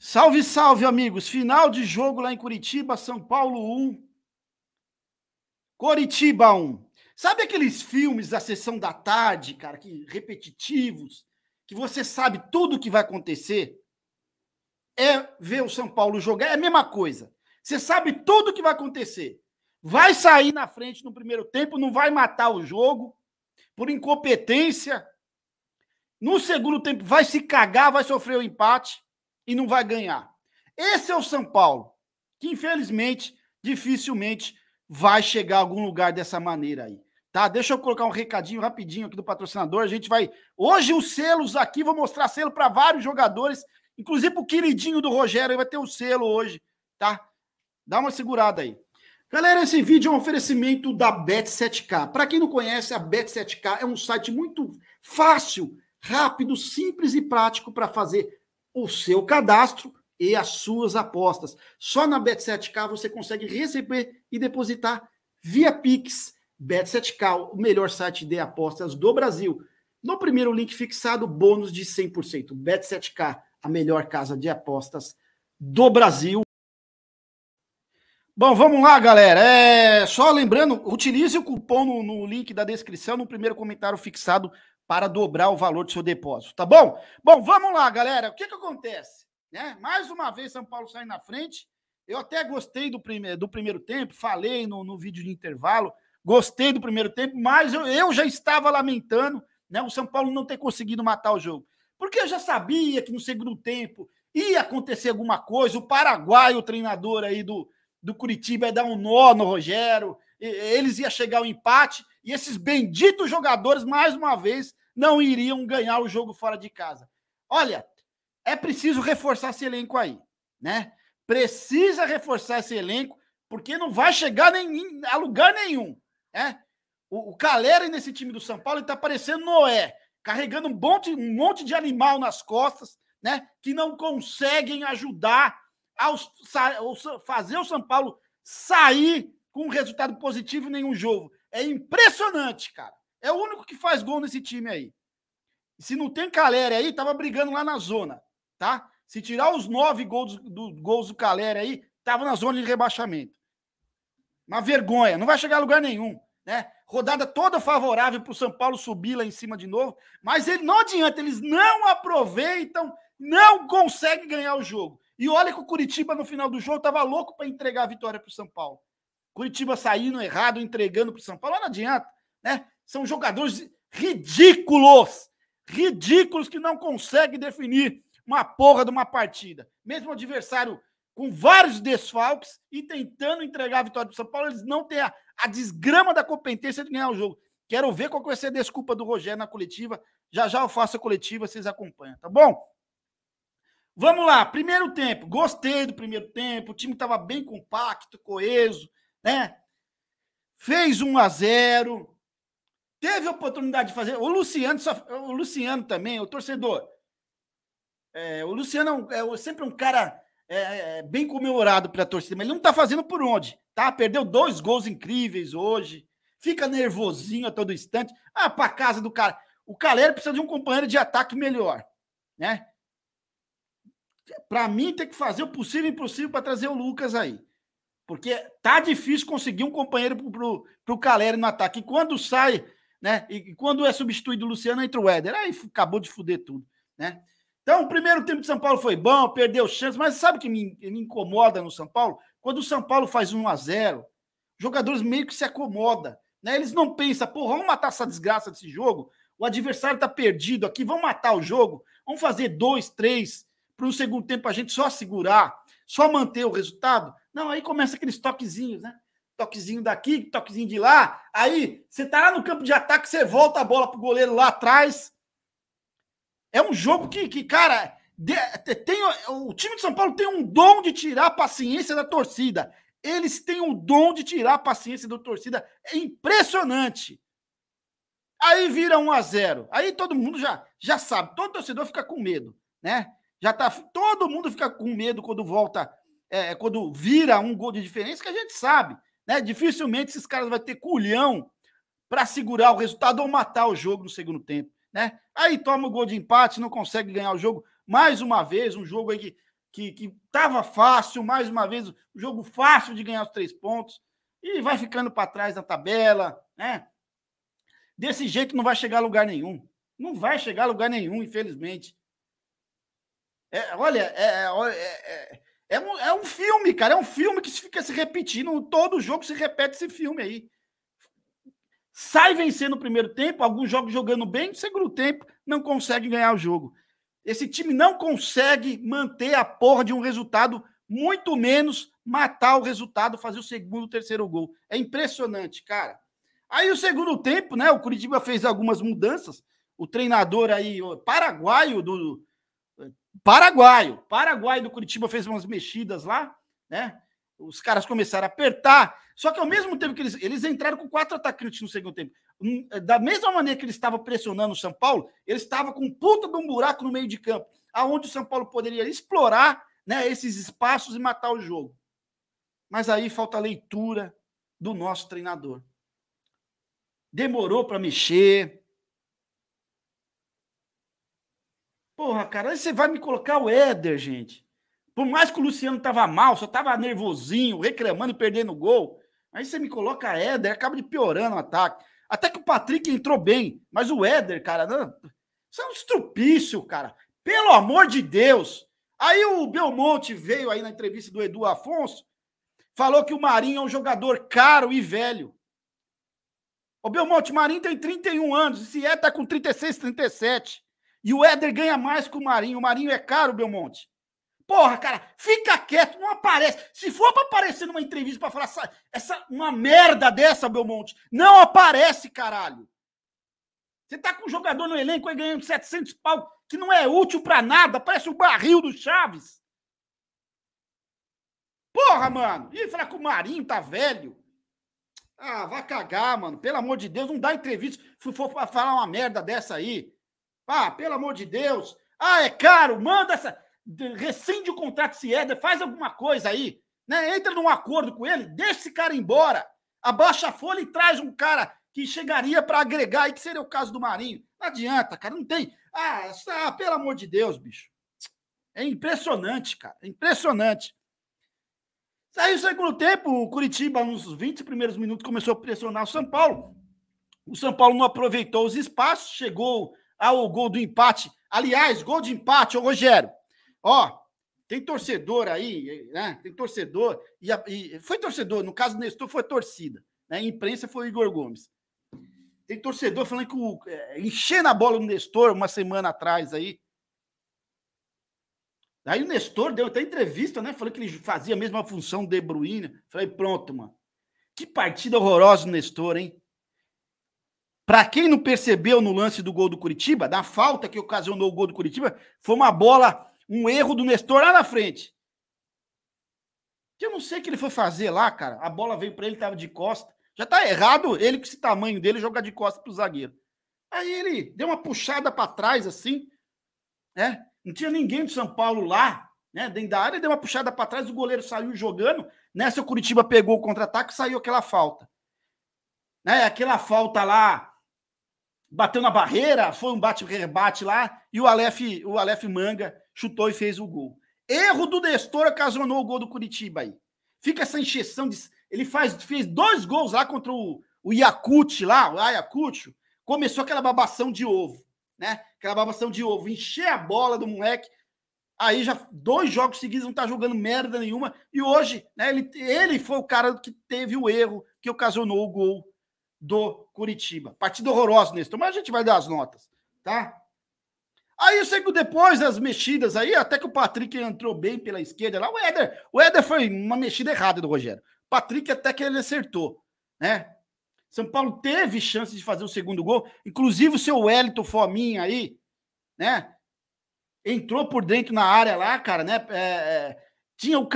Salve, salve, amigos. Final de jogo lá em Curitiba, São Paulo 1. Curitiba 1. Sabe aqueles filmes da sessão da tarde, cara, que repetitivos, que você sabe tudo o que vai acontecer? É ver o São Paulo jogar, é a mesma coisa. Você sabe tudo o que vai acontecer. Vai sair na frente no primeiro tempo, não vai matar o jogo por incompetência. No segundo tempo vai se cagar, vai sofrer o empate e não vai ganhar. Esse é o São Paulo, que infelizmente, dificilmente vai chegar a algum lugar dessa maneira aí. Tá? Deixa eu colocar um recadinho rapidinho aqui do patrocinador. A gente vai. Hoje os selos aqui, vou mostrar selo para vários jogadores, inclusive para o queridinho do Rogério vai ter o um selo hoje, tá? Dá uma segurada aí. Galera, esse vídeo é um oferecimento da Bet7k. Para quem não conhece, a Bet7k é um site muito fácil, rápido, simples e prático para fazer o seu cadastro e as suas apostas. Só na Bet7K você consegue receber e depositar via Pix. Bet7K, o melhor site de apostas do Brasil. No primeiro link fixado, bônus de 100%. Bet7K, a melhor casa de apostas do Brasil. Bom, vamos lá, galera. É, só lembrando, utilize o cupom no, no link da descrição, no primeiro comentário fixado para dobrar o valor do seu depósito, tá bom? Bom, vamos lá, galera. O que, que acontece? Né? Mais uma vez, São Paulo sai na frente. Eu até gostei do, prime do primeiro tempo, falei no, no vídeo de intervalo, gostei do primeiro tempo, mas eu, eu já estava lamentando né, o São Paulo não ter conseguido matar o jogo. Porque eu já sabia que no segundo tempo ia acontecer alguma coisa. O Paraguai, o treinador aí do, do Curitiba, ia dar um nó no Rogério, eles iam chegar o empate e esses benditos jogadores, mais uma vez, não iriam ganhar o jogo fora de casa. Olha, é preciso reforçar esse elenco aí, né? Precisa reforçar esse elenco, porque não vai chegar nem, a lugar nenhum, né? O, o Caleri nesse time do São Paulo está parecendo Noé, carregando um monte, um monte de animal nas costas, né? Que não conseguem ajudar a fazer o São Paulo sair com um resultado positivo em nenhum jogo. É impressionante, cara. É o único que faz gol nesse time aí. Se não tem Caleri aí, tava brigando lá na zona, tá? Se tirar os nove gols do, gols do Caleri aí, tava na zona de rebaixamento. Uma vergonha, não vai chegar a lugar nenhum, né? Rodada toda favorável para o São Paulo subir lá em cima de novo, mas ele não adianta, eles não aproveitam, não conseguem ganhar o jogo. E olha que o Curitiba no final do jogo tava louco para entregar a vitória para o São Paulo. Curitiba saindo errado, entregando para o São Paulo, não adianta, né? São jogadores ridículos, ridículos que não conseguem definir uma porra de uma partida. Mesmo o adversário com vários desfalques e tentando entregar a vitória do São Paulo, eles não têm a, a desgrama da competência de ganhar o jogo. Quero ver qual vai ser a desculpa do Rogério na coletiva. Já já eu faço a coletiva, vocês acompanham, tá bom? Vamos lá, primeiro tempo. Gostei do primeiro tempo. O time estava bem compacto, coeso, né? Fez 1 a 0 teve a oportunidade de fazer. O Luciano, o Luciano também, o torcedor. É, o Luciano é, é sempre um cara é, é, bem comemorado pela torcida, mas ele não tá fazendo por onde, tá? Perdeu dois gols incríveis hoje, fica nervosinho a todo instante. Ah, pra casa do cara. O Calero precisa de um companheiro de ataque melhor, né? Para mim, tem que fazer o possível e impossível para trazer o Lucas aí. Porque tá difícil conseguir um companheiro para o Caleri no ataque. E quando sai, né? E quando é substituído o Luciano, entra o Éder. Aí acabou de fuder tudo, né? Então, o primeiro tempo de São Paulo foi bom, perdeu chance, mas sabe o que me, me, incomoda no São Paulo? Quando o São Paulo faz 1 a 0 jogadores meio que se acomoda, né? Eles não pensam, porra, vamos matar essa desgraça desse jogo, o adversário tá perdido aqui, vamos matar o jogo, vamos fazer dois, três, para o segundo tempo a gente só segurar, só manter o resultado. Não, aí começa aqueles toquezinhos, né? Toquezinho daqui, toquezinho de lá. Aí você tá lá no campo de ataque, você volta a bola pro goleiro lá atrás. É um jogo que, que cara, tem, o time de São Paulo tem um dom de tirar a paciência da torcida. Eles têm o dom de tirar a paciência da torcida. É impressionante. Aí vira 1 a 0. Aí todo mundo já, já sabe, todo torcedor fica com medo, né? Já tá, todo mundo fica com medo quando volta é, é, quando vira um gol de diferença, que a gente sabe, né? Dificilmente esses caras vão ter culhão para segurar o resultado ou matar o jogo no segundo tempo, né? Aí toma o gol de empate, não consegue ganhar o jogo. Mais uma vez, um jogo aí que que, que tava fácil, mais uma vez, um jogo fácil de ganhar os três pontos e vai ficando para trás na tabela, né? Desse jeito não vai chegar a lugar nenhum. Não vai chegar a lugar nenhum, infelizmente. É, olha, é, é, é, é é um, é um filme, cara. É um filme que fica se repetindo. Todo jogo se repete esse filme aí. Sai vencendo no primeiro tempo, alguns jogos jogando bem, no segundo tempo não consegue ganhar o jogo. Esse time não consegue manter a porra de um resultado, muito menos matar o resultado, fazer o segundo, terceiro gol. É impressionante, cara. Aí o segundo tempo, né? O Curitiba fez algumas mudanças. O treinador aí, o paraguaio do, paraguaio. Paraguai do Curitiba fez umas mexidas lá, né? Os caras começaram a apertar. Só que ao mesmo tempo que eles, eles entraram com quatro atacantes no segundo tempo. Hum, eh, da mesma maneira que eles estavam pressionando o São Paulo, eles estavam com um puta de um buraco no meio de campo, aonde o São Paulo poderia explorar né, esses espaços e matar o jogo. Mas aí falta a leitura do nosso treinador. Demorou para mexer, Porra, cara, aí você vai me colocar o Éder, gente. Por mais que o Luciano tava mal, só tava nervosinho, reclamando, perdendo o gol. Aí você me coloca Éder, acaba de piorando o ataque. Até que o Patrick entrou bem, mas o Éder, cara, não, isso é um estrupício, cara. Pelo amor de Deus. Aí o Belmonte veio aí na entrevista do Edu Afonso, falou que o Marinho é um jogador caro e velho. O Belmonte Marinho tem 31 anos, e se é, tá com 36, 37. E o Éder ganha mais que o Marinho. O Marinho é caro, Belmonte. Porra, cara, fica quieto, não aparece. Se for para aparecer numa entrevista para falar essa, essa, uma merda dessa, Belmonte, não aparece, caralho. Você tá com um jogador no elenco aí ganhando 700 pau, que não é útil para nada, parece o barril do Chaves. Porra, mano. E falar que o Marinho tá velho. Ah, vai cagar, mano. Pelo amor de Deus, não dá entrevista se for falar uma merda dessa aí. Ah, pelo amor de Deus. Ah, é caro, manda essa. Rescinde o contrato se é, faz alguma coisa aí. Né? Entra num acordo com ele, deixa esse cara embora. Abaixa a folha e traz um cara que chegaria para agregar aí, que seria o caso do Marinho. Não adianta, cara, não tem. Ah, ah, pelo amor de Deus, bicho. É impressionante, cara. É impressionante. Saiu o segundo tempo, o Curitiba, nos 20 primeiros minutos, começou a pressionar o São Paulo. O São Paulo não aproveitou os espaços, chegou ao ah, gol do empate. Aliás, gol de empate, ô Rogério. Ó, tem torcedor aí, né? Tem torcedor. E, e foi torcedor, no caso do Nestor, foi torcida. Né? A imprensa foi Igor Gomes. Tem torcedor falando que o, é, enchendo a bola do Nestor uma semana atrás aí. Aí o Nestor deu até entrevista, né? Falando que ele fazia a mesma função de Bruyne. Falei, pronto, mano. Que partida horrorosa o Nestor, hein? Para quem não percebeu no lance do gol do Curitiba, da falta que ocasionou o gol do Curitiba, foi uma bola, um erro do Nestor lá na frente. Que eu não sei o que ele foi fazer lá, cara. A bola veio para ele, tava de costa. Já tá errado ele com esse tamanho dele jogar de costa pro zagueiro. Aí ele deu uma puxada para trás assim, né? Não tinha ninguém do São Paulo lá, né, dentro da área, deu uma puxada para trás, o goleiro saiu jogando. Nessa o Curitiba pegou o contra-ataque, e saiu aquela falta. Né? Aquela falta lá bateu na barreira, foi um bate-rebate lá, e o Aleph, o Aleph Manga chutou e fez o gol. Erro do Nestor ocasionou o gol do Curitiba aí. Fica essa encheção de. Ele faz, fez dois gols lá contra o, o lá, o Ayacucho. Começou aquela babação de ovo, né? Aquela babação de ovo. Encher a bola do moleque. Aí já dois jogos seguidos não tá jogando merda nenhuma. E hoje, né, ele, ele foi o cara que teve o erro que ocasionou o gol do Curitiba. Partido horroroso nesse, mas a gente vai dar as notas, tá? Aí eu sei que depois das mexidas aí, até que o Patrick entrou bem pela esquerda lá, o Éder, o Éder foi uma mexida errada do Rogério. Patrick até que ele acertou, né? São Paulo teve chance de fazer o segundo gol, inclusive o seu Wellington Fominha aí, né? Entrou por dentro na área lá, cara, né? É, é tinha o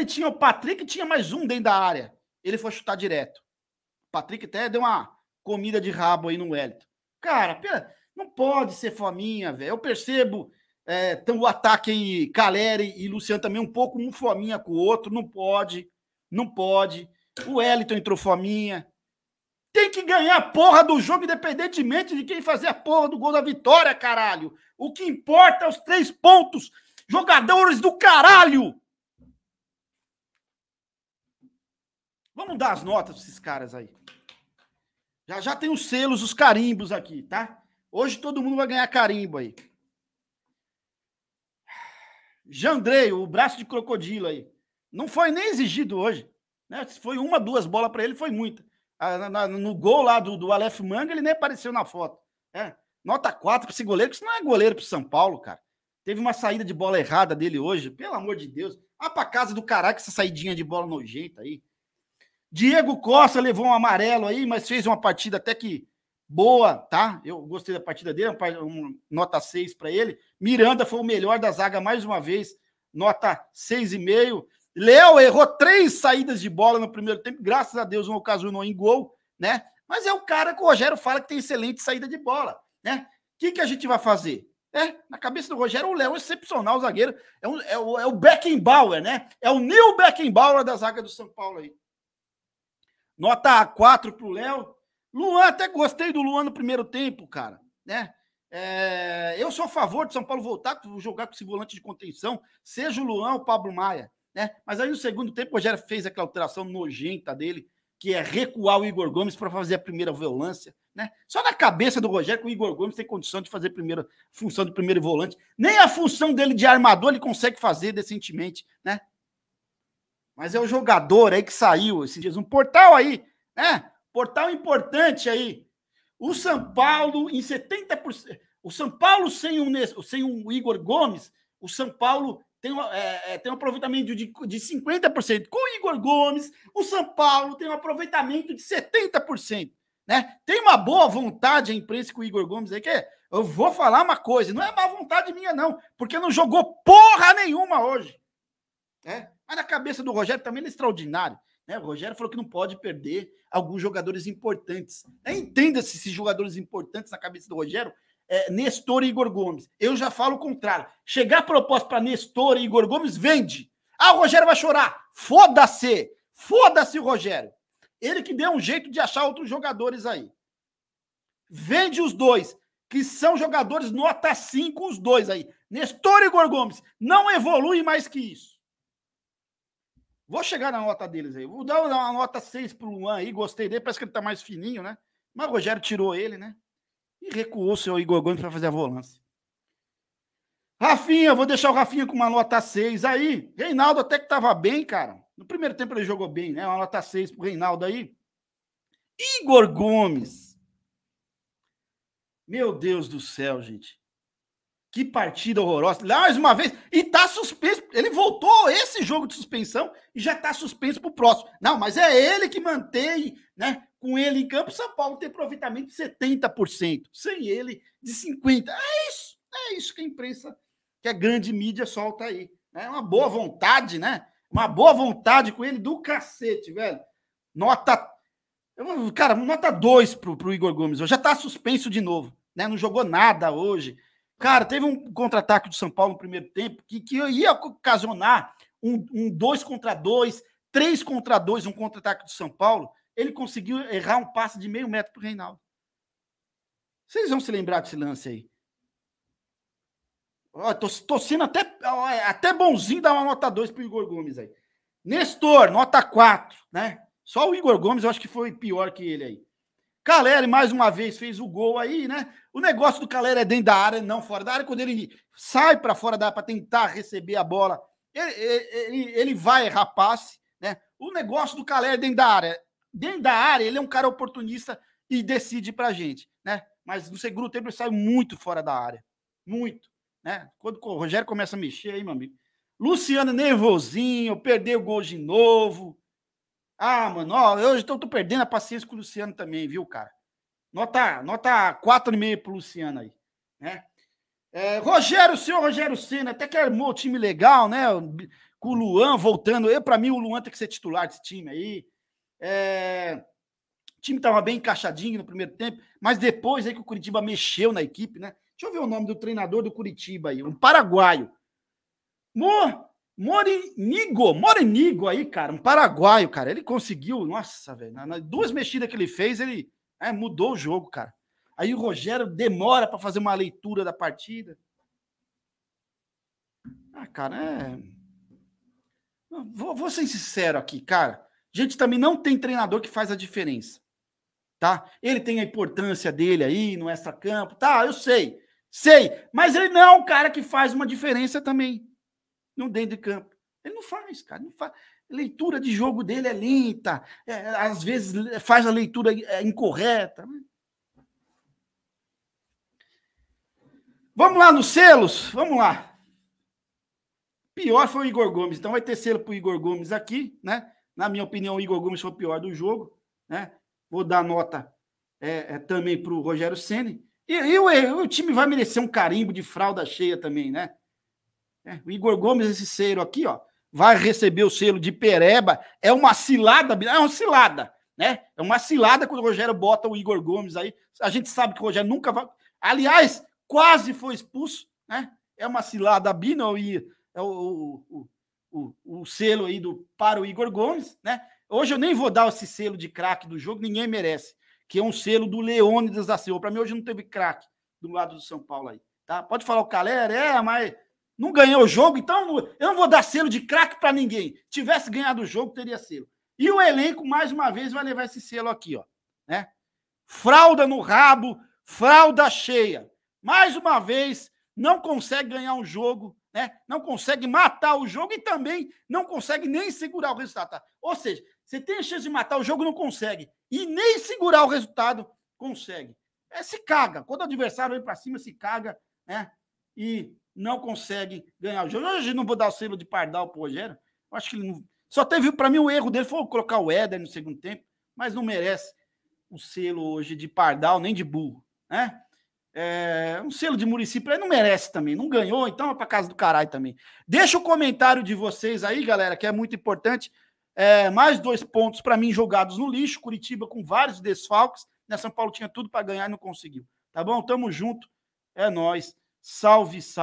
e tinha o Patrick, tinha mais um dentro da área. Ele foi chutar direto. Patrick até deu uma comida de rabo aí no Wellington. Cara, não pode ser fominha, velho. Eu percebo é, tão, o ataque em Caleri e Luciano também um pouco um fominha com o outro. Não pode, não pode. O Wellington entrou fominha. Tem que ganhar a porra do jogo, independentemente de quem fazer a porra do gol da vitória, caralho. O que importa é os três pontos. Jogadores do caralho! Vamos dar as notas pra esses caras aí. Já já tem os selos, os carimbos aqui, tá? Hoje todo mundo vai ganhar carimbo aí. Jandrei, o braço de crocodilo aí. Não foi nem exigido hoje. Né? foi uma, duas bolas para ele, foi muita. Ah, no gol lá do, do Aleph Manga, ele nem apareceu na foto. É. Nota 4 para esse goleiro, que isso não é goleiro para São Paulo, cara. Teve uma saída de bola errada dele hoje, pelo amor de Deus. Ah, pra casa do caralho, essa saidinha de bola nojenta aí. Diego Costa levou um amarelo aí, mas fez uma partida até que boa, tá? Eu gostei da partida dele, um, nota 6 para ele. Miranda foi o melhor da zaga mais uma vez, nota 6,5. Léo errou três saídas de bola no primeiro tempo, graças a Deus não ocasionou em gol, né? Mas é o cara que o Rogério fala que tem excelente saída de bola, né? O que, que a gente vai fazer? É, na cabeça do Rogério, o Léo é um excepcional zagueiro, é, um, é, o, é o Beckenbauer, né? É o Neil Beckenbauer da zaga do São Paulo aí. Nota 4 pro Léo. Luan, até gostei do Luan no primeiro tempo, cara, né? É, eu sou a favor de São Paulo voltar a jogar com esse volante de contenção, seja o Luan ou o Pablo Maia, né? Mas aí no segundo tempo o Rogério fez aquela alteração nojenta dele, que é recuar o Igor Gomes para fazer a primeira volância, né? Só na cabeça do Rogério que o Igor Gomes tem condição de fazer a primeira função de primeiro volante, nem a função dele de armador ele consegue fazer decentemente, né? mas é o jogador aí que saiu esses dias. Um portal aí, né? Portal importante aí. O São Paulo em 70%. O São Paulo sem o, sem o Igor Gomes, o São Paulo tem, é, é, tem um aproveitamento de, de 50%. Com o Igor Gomes, o São Paulo tem um aproveitamento de 70%. Né? Tem uma boa vontade a imprensa com o Igor Gomes aí, que eu vou falar uma coisa, não é má vontade minha, não, porque não jogou porra nenhuma hoje. Né? Mas na cabeça do Rogério também é extraordinário. Né? O Rogério falou que não pode perder alguns jogadores importantes. Né? Entenda-se esses jogadores importantes na cabeça do Rogério. É, Nestor e Igor Gomes. Eu já falo o contrário. Chegar proposta para Nestor e Igor Gomes, vende. Ah, o Rogério vai chorar. Foda-se! Foda-se o Rogério. Ele que deu um jeito de achar outros jogadores aí. Vende os dois, que são jogadores nota 5, os dois aí. Nestor e Igor Gomes. Não evolui mais que isso. Vou chegar na nota deles aí. Vou dar uma nota 6 o Luan aí. Gostei dele, parece que ele tá mais fininho, né? Mas o Rogério tirou ele, né? E recuou o seu Igor Gomes para fazer a volância. Rafinha, vou deixar o Rafinha com uma nota 6 aí. Reinaldo até que estava bem, cara. No primeiro tempo ele jogou bem, né? Uma nota 6 o Reinaldo aí. Igor Gomes. Meu Deus do céu, gente. Que partida horrorosa. Mais uma vez. E tá suspenso. Ele voltou esse jogo de suspensão e já tá suspenso pro próximo. Não, mas é ele que mantém, né? Com ele em campo, São Paulo tem aproveitamento de 70%. Sem ele, de 50%. É isso. É isso que a imprensa, que a grande mídia solta aí. É Uma boa vontade, né? Uma boa vontade com ele do cacete, velho. Nota. Cara, nota 2 pro, pro Igor Gomes. Já tá suspenso de novo. Né? Não jogou nada hoje. Cara, teve um contra-ataque do São Paulo no primeiro tempo que, que ia ocasionar um, um dois contra dois, três contra dois, um contra-ataque do São Paulo. Ele conseguiu errar um passe de meio metro para o Reinaldo. Vocês vão se lembrar desse lance aí. Ó, tô, tô sendo até, é, até bonzinho dar uma nota 2 pro Igor Gomes aí. Nestor, nota 4, né? Só o Igor Gomes eu acho que foi pior que ele aí. Caleri, mais uma vez, fez o gol aí, né? O negócio do Calera é dentro da área, não fora da área. Quando ele sai para fora da área para tentar receber a bola, ele, ele, ele vai errar passe. Né? O negócio do Calera é dentro da área. Dentro da área, ele é um cara oportunista e decide para a gente. Né? Mas no segundo tempo, ele sai muito fora da área. Muito. Né? Quando o Rogério começa a mexer, aí, meu amigo. Luciano nervosinho, perdeu o gol de novo. Ah, mano, ó, eu estou perdendo a paciência com o Luciano também, viu, cara? Nota, nota 4,5 pro Luciano aí, né? É, Rogério, senhor Rogério Senna, até que armou o time legal, né? Com o Luan voltando. Eu, para mim, o Luan tem que ser titular desse time aí. É, o time estava bem encaixadinho no primeiro tempo, mas depois aí que o Curitiba mexeu na equipe, né? Deixa eu ver o nome do treinador do Curitiba aí, um paraguaio. Mor Morinigo, Morinigo aí, cara, um paraguaio, cara. Ele conseguiu, nossa, velho, nas duas mexidas que ele fez, ele é, mudou o jogo, cara. Aí o Rogério demora para fazer uma leitura da partida. Ah, cara, é. Vou, vou, ser sincero aqui, cara. Gente, também não tem treinador que faz a diferença. Tá? Ele tem a importância dele aí no extra-campo. Tá, eu sei. Sei. Mas ele não é um cara que faz uma diferença também. No dentro de campo. Ele não faz, cara. Não faz leitura de jogo dele é lenta, é, às vezes faz a leitura é, incorreta. Vamos lá nos selos, vamos lá. Pior foi o Igor Gomes, então vai ter selo para o Igor Gomes aqui, né? Na minha opinião, o Igor Gomes foi o pior do jogo, né? Vou dar nota é, é, também para o Rogério Ceni. E, e, o time vai merecer um carimbo de fralda cheia também, né? É, o Igor Gomes, esse ceiro aqui, ó, vai receber o selo de Pereba. É uma cilada, é uma cilada, né? É uma cilada quando o Rogério bota o Igor Gomes aí. A gente sabe que o Rogério nunca vai. Aliás, quase foi expulso, né? É uma cilada Bino e é o, o, o, o, selo aí do para o Igor Gomes, né? Hoje eu nem vou dar esse selo de craque do jogo, ninguém merece, que é um selo do Leônidas da Silva. Para mim hoje não teve craque do lado do São Paulo aí, tá? Pode falar o Calera, é, mas não ganhou o jogo, então eu não vou dar selo de craque para ninguém. Tivesse ganhado o jogo, teria selo. E o elenco, mais uma vez, vai levar esse selo aqui, ó. Né? Fralda no rabo, fralda cheia. Mais uma vez, não consegue ganhar um jogo, né? não consegue matar o jogo e também não consegue nem segurar o resultado. Tá? Ou seja, você tem a chance de matar o jogo, não consegue. E nem segurar o resultado, consegue. É, se caga. Quando o adversário vem para cima, se caga, né? E não consegue ganhar o jogo. Hoje não vou dar o selo de pardal pro Rogério. Eu acho que ele não. Só teve, para mim, o erro dele foi colocar o Éder no segundo tempo, mas não merece o selo hoje de pardal nem de burro, né? É, um selo de município aí não merece também, não ganhou, então é para casa do caralho também. Deixa o comentário de vocês aí, galera, que é muito importante. É, mais dois pontos para mim jogados no lixo. Curitiba com vários desfalques. Né? São Paulo tinha tudo para ganhar e não conseguiu. Tá bom? Tamo junto. É nós. Salve, salve.